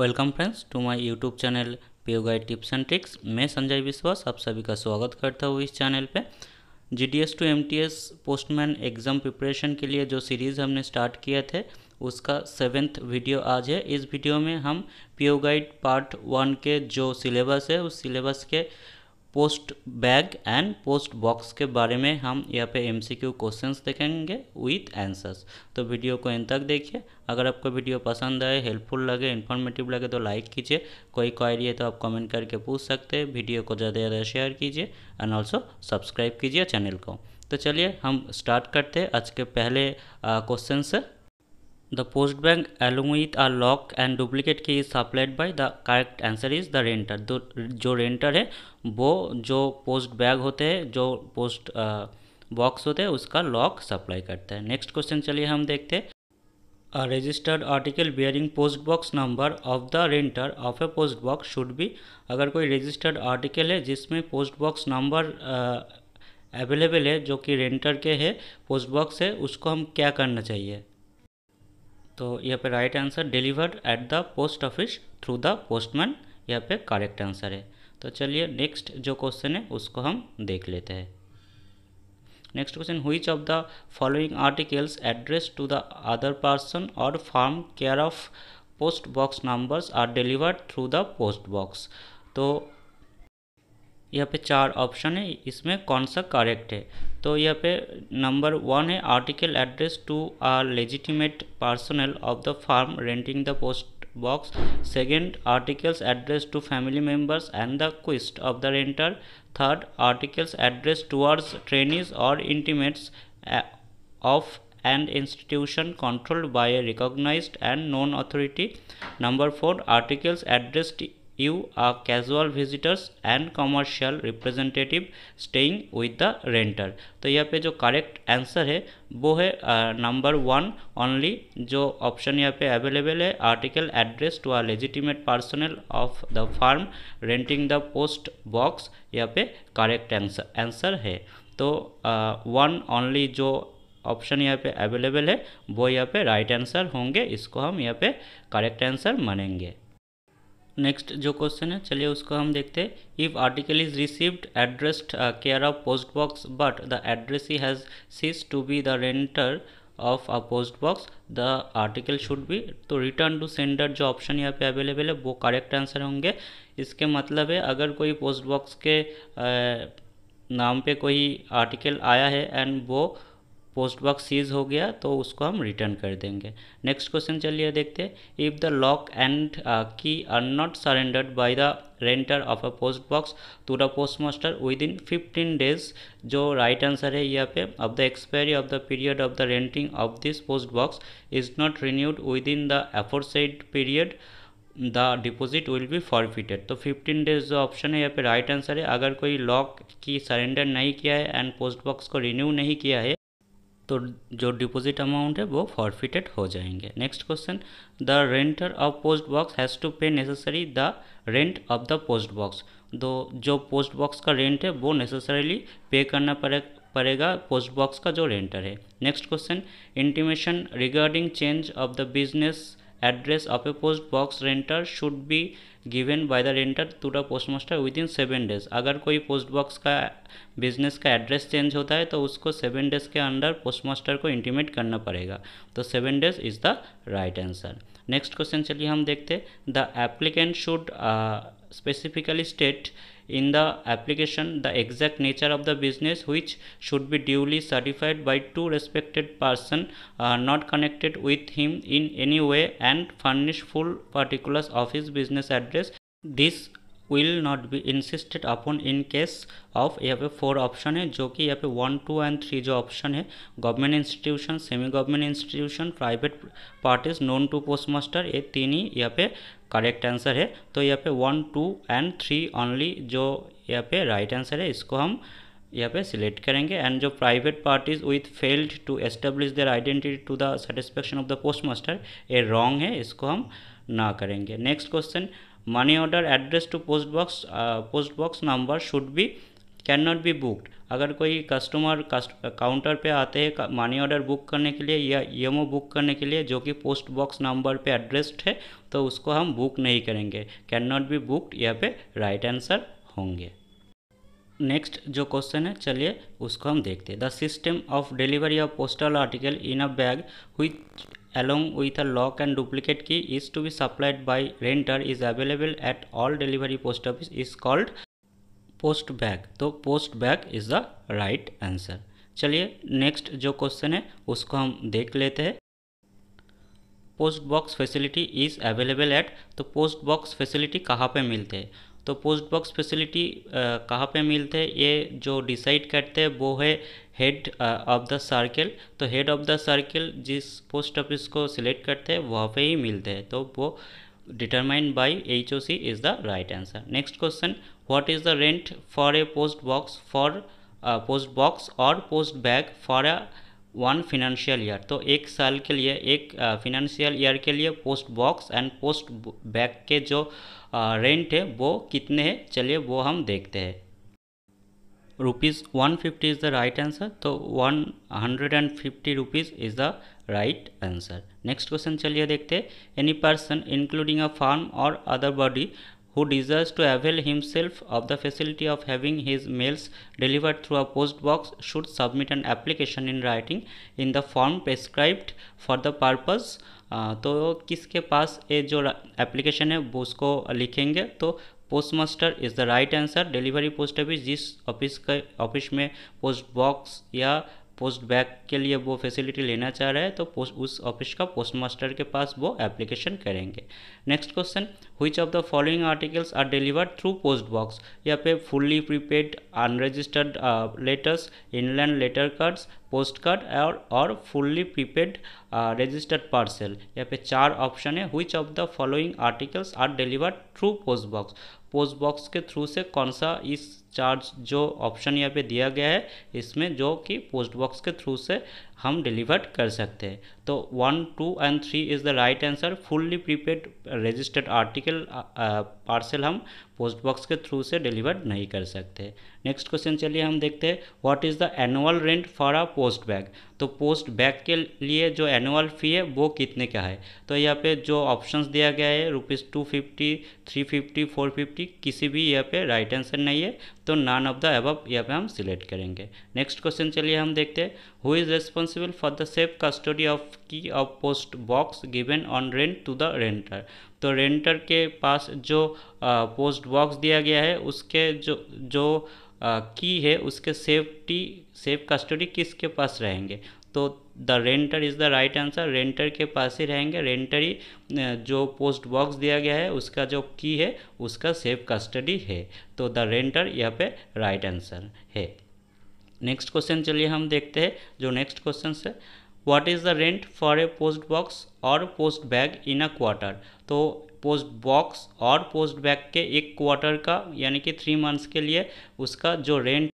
Welcome friends to my YouTube channel PO guide tips and tricks मैं संजय विश्वास आप सभी का स्वागत करता हूँ इस चैनल पे GDS to MTS postman exam preparation के लिए जो सीरीज़ हमने स्टार्ट किया थे उसका सेवेंथ वीडियो आज है इस वीडियो में हम पीओ गाइड पार्ट वन के जो सिलेबस है उस सिलेबस के post bag and post box के बारे में हम यहाँ पे एमसीक्यू क्वेश्चंस देखेंगे विथ आंसर्स तो वीडियो को इन तक देखिए अगर आपको वीडियो पसंद आए हेल्पफुल लगे इन्फॉर्मेटिव लगे तो लाइक कीजिए कोई क्वारी है तो आप कमेंट करके पूछ सकते हैं वीडियो को ज़्यादा ज़्यादा शेयर कीजिए एंड ऑल्सो सब्सक्राइब कीजिए चैनल को तो चलिए हम स्टार्ट करते हैं आज के पहले क्वेश्चन से The post bank along with a lock and duplicate key is supplied by the correct answer is the renter. तो जो renter है वो जो post bag होते हैं जो पोस्ट बॉक्स होते हैं उसका लॉक सप्लाई करते हैं नेक्स्ट क्वेश्चन चलिए हम देखते हैं A registered article bearing post box number of the renter of a post box should be अगर कोई registered article है जिसमें post box number uh, available है जो कि renter के है post box है उसको हम क्या करना चाहिए तो यहाँ पे right answer delivered at the post office through the postman यहाँ पे करेक्ट आंसर है तो चलिए नेक्स्ट जो क्वेश्चन है उसको हम देख लेते हैं next question which of the following articles address to the other person or firm care of post box numbers are delivered through the post box तो यहाँ पे चार ऑप्शन है इसमें कौन सा करेक्ट है तो यहाँ पे नंबर वन है article address to are legitimate personal of the firm renting the post box second articles address to family members and the guests of the renter third articles address towards trainees or intimates of and eh, institution controlled by a recognized and known authority. Number 4. Articles addressed you are casual visitors and commercial representative staying with the renter तो यहाँ पे जो correct answer है वो है number one only जो option यहाँ पे अवेलेबल है article address to a legitimate personal of the firm renting the post box यहाँ पे करेक्ट आंसर आंसर है तो वन uh, ओनली जो ऑप्शन यहाँ पे अवेलेबल है वो यहाँ पे राइट आंसर होंगे इसको हम यहाँ पे करेक्ट आंसर मानेंगे नेक्स्ट जो क्वेश्चन है चलिए उसको हम देखते हैं if article is received addressed care of post box but the address he has cease to be the renter of a post box the article should be तो return to sender जो option यहाँ पे available है वो correct answer होंगे इसके मतलब है अगर कोई पोस्ट बॉक्स के आ, uh, नाम पे कोई आर्टिकल आया है एंड वो पोस्ट बॉक्स सीज हो गया तो उसको हम रिटर्न कर देंगे नेक्स्ट क्वेश्चन चलिए देखते हैं if the lock and key are not surrendered by the renter of a post box to the postmaster within fifteen days जो राइट right आंसर है यहाँ पे of the expiry of the period of the renting of this post box is not renewed within the aforesaid period the deposit will be forfeited तो 15 days जो option है यहाँ पे right answer है अगर कोई लॉक की surrender नहीं किया है एंड पोस्ट बॉक्स को रिन्यू नहीं किया है तो जो डिपॉजिट अमाउंट है वो फॉरफिटेड हो जाएंगे next question the renter of post box has to pay necessary the rent of the post box दो जो पोस्ट बॉक्स का रेंट है वो नेसेसरीली पे करना पड़े पड़ेगा पोस्ट बॉक्स का जो रेंटर है next question intimation regarding change of the business address of a post box renter should be given by the renter to the postmaster within seven days अगर कोई post box का business का address change होता है तो उसको seven days के under postmaster को इंटीमेट करना पड़ेगा तो seven days is the right answer next question चलिए हम देखते the applicant should specifically state in the application the exact nature of the business which should be duly certified by two respected person uh, not connected with him in any way and furnish full particulars of his business address this will not be insisted upon in case of यहाँ पे four option है जो कि यहाँ पे one two and three जो option है government institution semi government institution private parties known to postmaster ये तीन ही यहाँ पे करेक्ट आंसर है तो यहाँ पे one two and three only जो यहाँ पे राइट right आंसर है इसको हम यहाँ पे सिलेक्ट करेंगे एंड जो private parties with failed to establish their identity to the satisfaction of the postmaster ये रॉन्ग है इसको हम ना करेंगे next question money order address to post box post box number should be can not be booked अगर कोई customer counter पे आते हैं मनी ऑर्डर बुक करने के लिए या ईएमओ बुक करने के लिए जो कि पोस्ट बॉक्स नंबर पे एड्रेस्ड है तो उसको हम बुक नहीं करेंगे कैन नॉट बी बुकड यहाँ पे राइट आंसर होंगे नेक्स्ट जो क्वेश्चन है चलिए उसको हम देखते हैं the system of delivery of postal article in a bag with along with a lock and duplicate key is to be supplied by renter is available at all delivery post office is called post bag तो post bag is the right answer चलिए next जो question है उसको हम देख लेते हैं post box facility is available at तो पोस्ट बॉक्स फैसिलिटी कहाँ पे मिलते हैं तो पोस्ट बॉक्स फैसिलिटी कहाँ पे मिलते हैं ये जो डिसाइड करते हैं वो है हेड ऑफ द सर्कल तो हेड ऑफ द सर्कल जिस पोस्ट ऑफिस को सिलेक्ट करते हैं वहाँ पे ही मिलते हैं तो वो determined by H O C is the right answer next question what is the rent for a post box for post uh, post box or post bag for a one financial year तो एक साल के लिए एक financial uh, year के लिए post box and post bag के जो रेंट uh, है वो कितने हैं चलिए वो हम देखते हैं rupees one fifty is the right answer तो one hundred and fifty rupees is the right answer next question चलिए देखते हैं any person including a firm or other body who desires to avail himself of the facility of having his mails delivered through a post box should submit an application in writing in the form prescribed for the purpose ah, तो किसके पास ये जो application है वो उसको लिखेंगे तो postmaster is the right answer delivery post office जिस ऑफिस के ऑफिस में पोस्ट बॉक्स या पोस्ट बैक के लिए वो फैसिलिटी लेना चाह रहा है तो पोस्ट उस ऑफिस का पोस्ट मास्टर के पास वो एप्लीकेशन करेंगे next question which of the following articles are delivered through post box यहाँ पे fully prepaid unregistered letters inland letter cards post card or or fully prepaid registered parcel यहाँ पे चार option है which of the following articles are delivered through post box post box के through से कौन सा इस चार्ज जो ऑप्शन यहाँ पे दिया गया है इसमें जो कि पोस्ट बॉक्स के थ्रू से हम डिलीवर कर सकते हैं तो one two and three is the right answer fully prepaid registered article parcel हम पोस्ट बॉक्स के थ्रू से डिलीवर नहीं कर सकते नेक्स्ट क्वेश्चन चलिए हम देखते हैं what is the annual rent for a post bag तो पोस्ट बैक के लिए जो एनुअल फ़ी है वो कितने का है तो यहाँ पे जो ऑप्शंस दिया गया है rupees two fifty three fifty four fifty किसी भी यहाँ पे राइट आंसर नहीं है तो नान ऑफ द एबव यहाँ पे हम सिलेक्ट करेंगे नेक्स्ट क्वेश्चन चलिए हम देखते हैं who is responsible for the safe custody of key of post box given on rent to the renter तो रेंटर के पास जो पोस्ट बॉक्स दिया गया है उसके जो जो की है उसके सेफ्टी सेफ कस्टडी किसके पास रहेंगे तो the renter is the right answer renter के पास ही रहेंगे रेंटर ही जो पोस्ट बॉक्स दिया गया है उसका जो की है उसका सेफ कस्टडी है तो द रेंटर यहाँ पे राइट right आंसर है नेक्स्ट क्वेश्चन चलिए हम देखते हैं जो नेक्स्ट क्वेश्चन है what is the rent for a post box और post bag in a quarter तो पोस्ट बॉक्स और पोस्ट बैग के एक क्वार्टर का यानी कि थ्री मंथ्स के लिए उसका जो रेंट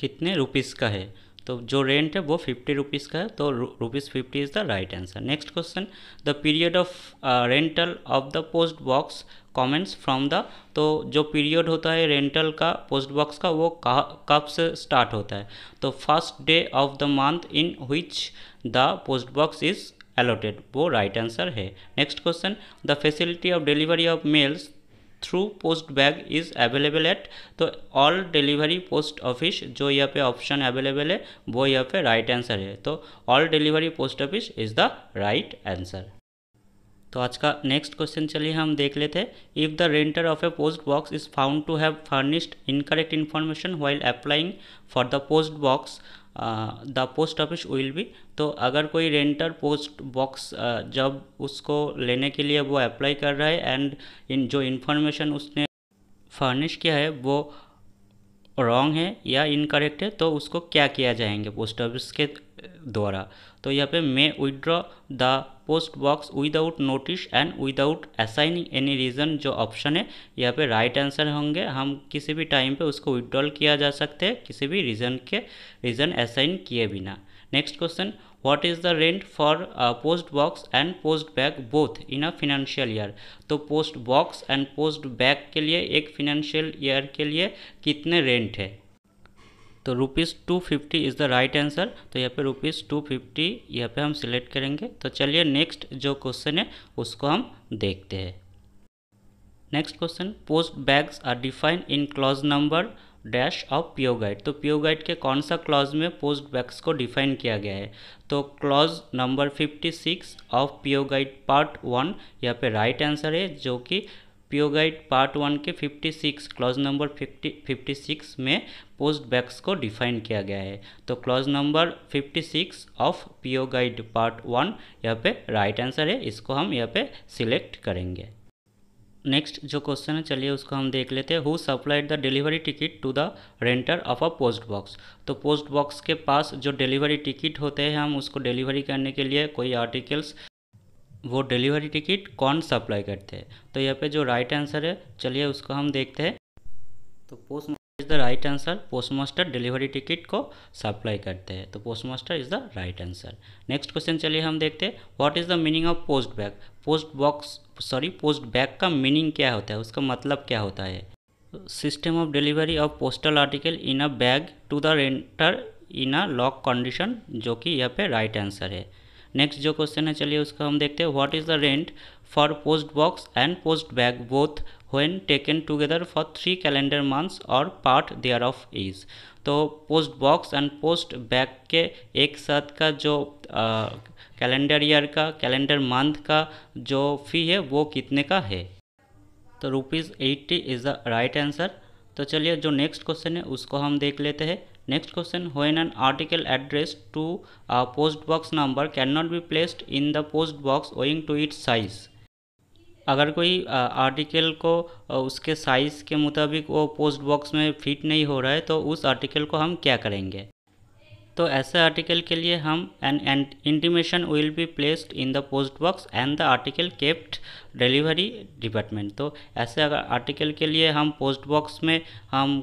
कितने रुपीज़ का है तो जो रेंट है वो फिफ्टी रुपीज़ का है तो rupees fifty is the right answer next question the period of rental of the post box comments from the तो जो पीरियड होता है रेंटल का पोस्ट बॉक्स का वो कब से स्टार्ट होता है तो first day of the month in which the post box is allotted वो राइट आंसर है next question the facility of delivery of mails through post bag is available at तो ऑल डिलीवरी पोस्ट ऑफिस जो यहाँ पे option available है वो यहाँ पे राइट right आंसर है तो all delivery post office is the right answer तो आज का नेक्स्ट क्वेश्चन चलिए हम देख लेते हैं if the renter of a post box is found to have furnished incorrect information while applying for the post box the post office will be तो अगर कोई रेंटर पोस्ट बॉक्स जब उसको लेने के लिए वो अप्लाई कर रहा है एंड इन जो इन्फॉर्मेशन उसने फर्निश किया है वो रॉन्ग है या इनकरेक्ट है तो उसको क्या किया जाएंगे पोस्ट ऑफिस के द्वारा तो यहाँ पे may withdraw the post box without notice and without assigning any reason जो ऑप्शन है यहाँ पे राइट right आंसर होंगे हम किसी भी टाइम पे उसको विदड्रॉल किया जा सकते हैं किसी भी रीज़न के रीज़न असाइन किए बिना next question what is the rent for post box and post bag both in a financial year तो post box and post bag के लिए एक फिनेंशियल ईयर के लिए कितने रेंट है तो rupees two fifty is the right answer तो यहाँ पे रुपीज़ टू फिफ्टी यहाँ पर हम सिलेक्ट करेंगे तो चलिए नेक्स्ट जो क्वेश्चन है उसको हम देखते हैं next question post bags are defined in clause number dash of PO guide तो पीओ गाइड के कौन सा क्लॉज में पोस्ट बैग्स को डिफाइन किया गया है तो clause number fifty six of PO guide part one यहाँ पे राइट right आंसर है जो कि पीओ गाइड पार्ट वन के 56 क्लॉज नंबर 50 56 में पोस्ट बैक्स को डिफाइन किया गया है तो clause number 56 of PO guide part one यहाँ पे राइट आंसर है इसको हम यहाँ पे सिलेक्ट करेंगे नेक्स्ट जो क्वेश्चन है चलिए उसको हम देख लेते हैं who supplied the delivery ticket to the renter of a post box तो पोस्ट बॉक्स के पास जो डिलीवरी टिकट होते हैं हम उसको डिलीवरी करने के लिए कोई आर्टिकल्स वो डिलीवरी टिकट कौन सप्लाई करते हैं तो यहाँ पे जो राइट आंसर है चलिए उसको हम देखते हैं तो post is the right answer postmaster delivery ticket को सप्लाई करते हैं तो postmaster is the right answer next question चलिए हम देखते हैं what is the meaning of post bag post box sorry post bag का मीनिंग क्या होता है उसका मतलब क्या होता है system of delivery of postal article in a bag to the renter in a lock condition जो कि यहाँ पे राइट right आंसर है नेक्स्ट जो क्वेश्चन है चलिए उसका हम देखते हैं what is the rent for post box and post bag both taken together for three calendar months और पार्ट देयर ऑफ इज तो post box and post bag के एक साथ का जो कैलेंडर ईयर का कैलेंडर मंथ का जो फ़ी है वो कितने का है तो rupees eighty is the right answer तो चलिए जो नेक्स्ट क्वेश्चन है उसको हम देख लेते हैं Next question when an article addressed to a post box number cannot be placed in the post box owing to its size. अगर कोई आर्टिकल को उसके साइज़ के मुताबिक वो पोस्ट बॉक्स में फिट नहीं हो रहा है तो उस आर्टिकल को हम क्या करेंगे तो ऐसे आर्टिकल के लिए हम an intimation will be placed in the post box and the article kept delivery department तो ऐसे आर्टिकल के लिए हम पोस्ट बॉक्स में हम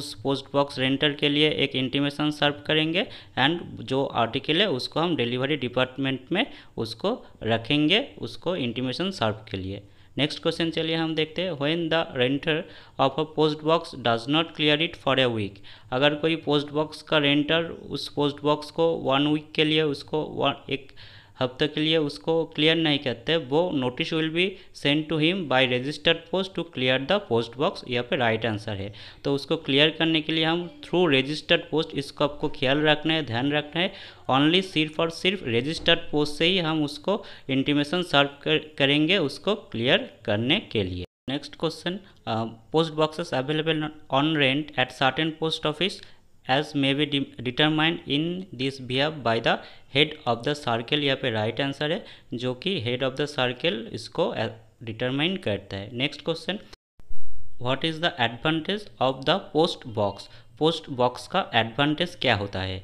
उस पोस्ट बॉक्स रेंटर के लिए एक इंटीमेशन सर्व करेंगे एंड जो आर्टिकल है उसको हम डिलीवरी डिपार्टमेंट में उसको रखेंगे उसको इंटीमेशन सर्व के लिए नेक्स्ट क्वेश्चन चलिए हम देखते हैं when the renter of a post box does not clear it for a week अगर कोई पोस्ट बॉक्स का रेंटर उस पोस्ट बॉक्स को वन वीक के लिए उसको एक हफ्ते के लिए उसको क्लियर नहीं करते वो notice will be send to him by registered post to clear the post box यहाँ पे राइट आंसर है तो उसको क्लियर करने के लिए हम थ्रू रजिस्टर्ड पोस्ट इसको आपको ख्याल रखना है ध्यान रखना है ओनली सिर्फ और सिर्फ रजिस्टर्ड पोस्ट से ही हम उसको इंटीमेशन सर्व करेंगे उसको क्लियर करने के लिए next question post boxes available on rent at certain post office as may be determine in this this behalf by the head of the circle यहाँ पे right आंसर है जो कि हेड ऑफ़ the circle इसको determine uh, करता है next question what is the advantage of the post box post box का advantage क्या होता है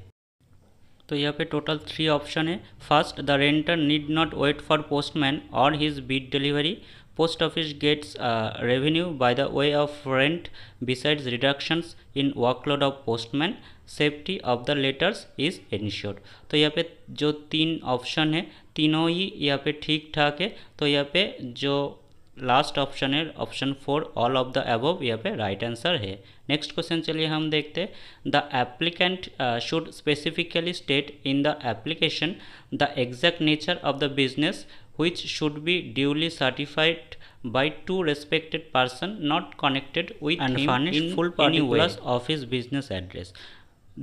तो यहाँ पे टोटल थ्री ऑप्शन है first the renter need not wait for postman और his beat delivery Post office gets uh, revenue by the way of rent besides reductions in workload of postman safety of the letters is ensured तो यहाँ पे जो तीन option है तीनों ही यहाँ पे ठीक ठाक है तो यहाँ पे जो लास्ट ऑप्शन है option four all of the above यहाँ पे राइट आंसर है नेक्स्ट क्वेश्चन चलिए हम देखते the applicant should specifically state in the application the exact nature of the business which should be duly certified by two respected person not connected with and him furnished in full particulars of his business address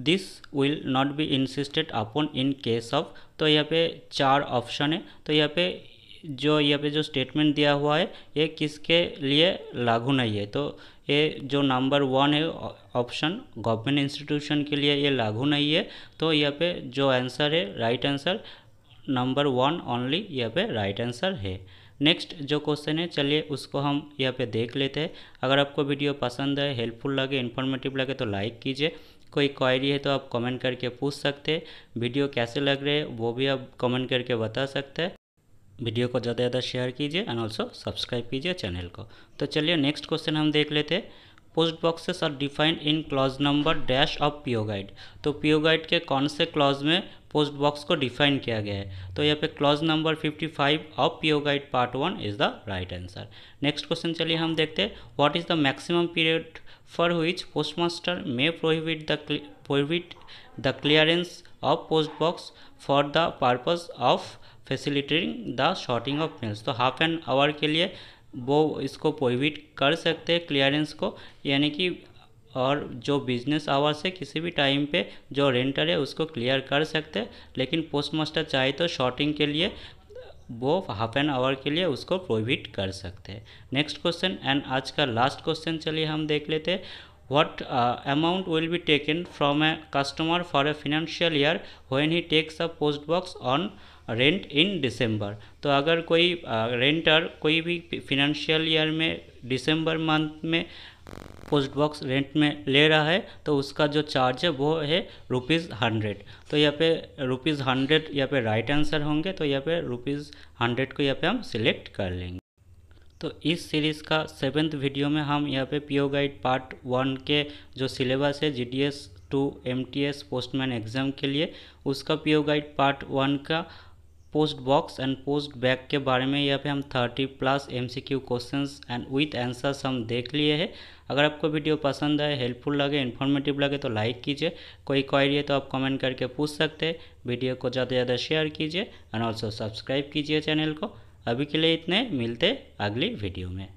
this will not be insisted upon in case of तो यहाँ पे चार option है तो यहाँ पे जो यहाँ पे जो स्टेटमेंट दिया हुआ है ये किसके लिए लागू नहीं है तो ये जो नंबर वन है ऑप्शन गवर्नमेंट इंस्टीट्यूशन के लिए ये लागू नहीं है तो यहाँ पे जो आंसर है right right answer number one only यहाँ पे राइट आंसर है नेक्स्ट जो क्वेश्चन है चलिए उसको हम यहाँ पे देख लेते हैं अगर आपको वीडियो पसंद है हेल्पफुल लगे इन्फॉर्मेटिव लगे तो लाइक कीजिए कोई क्वायरी है तो आप कमेंट करके पूछ सकते हैं वीडियो कैसे लग रहे हैं वो भी आप कमेंट करके बता सकते हैं वीडियो को ज़्यादा ज़्यादा शेयर कीजिए एंड ऑल्सो सब्सक्राइब कीजिए चैनल को तो चलिए नेक्स्ट क्वेश्चन हम देख लेते हैं post boxes are defined in clause number dash of PO guide तो पीओ गाइड के कौन से क्लॉज में पोस्ट बॉक्स को डिफाइन किया गया है तो यहाँ पे clause number 55 of PO guide part one is the right answer next question चलिए हम देखते हैं what is the maximum period for which postmaster may prohibit the prohibit the clearance of post box for the purpose of facilitating the sorting of mails तो half an hour के लिए वो इसको prohibit कर सकते हैं clearance को यानी कि और जो बिजनेस आवर्स है किसी भी टाइम पे जो रेंटर है उसको क्लियर कर सकते हैं लेकिन पोस्ट मास्टर चाहे तो शॉर्टिंग के लिए वो हाफ एन आवर के लिए उसको प्रोहिबिट कर सकते हैं नेक्स्ट क्वेश्चन एंड आज का लास्ट क्वेश्चन चलिए हम देख लेते हैं what uh, amount will be taken from a customer for a financial year when he takes a post box on rent in December तो अगर कोई रेंटर uh, कोई भी फिनेंशियल ईयर में डिसम्बर मंथ में पोस्ट बॉक्स रेंट में ले रहा है तो उसका जो चार्ज है वो है रुपीज़ हंड्रेड तो यहाँ पे रुपीज़ हंड्रेड यहाँ पे राइट आंसर होंगे तो यहाँ पे रुपीज़ हंड्रेड को यहाँ पे हम सिलेक्ट कर लेंगे तो इस सीरीज़ का सेवेंथ वीडियो में हम यहाँ पे पीओ गाइड पार्ट वन के जो सिलेबस है एस टू एस पोस्टमैन एग्ज़ाम के लिए उसका पीओ गाइड पार्ट वन का post box and post bag के बारे में यहाँ पे हम 30 plus MCQ questions and with answers हम देख लिए हैं अगर आपको वीडियो पसंद आए हेल्पफुल लगे इन्फॉर्मेटिव लगे तो लाइक कीजिए कोई क्वारी है तो आप कमेंट करके पूछ सकते हैं वीडियो को ज़्यादा से ज़्यादा शेयर कीजिए एंड ऑल्सो सब्सक्राइब कीजिए चैनल को अभी के लिए इतने मिलते अगली वीडियो में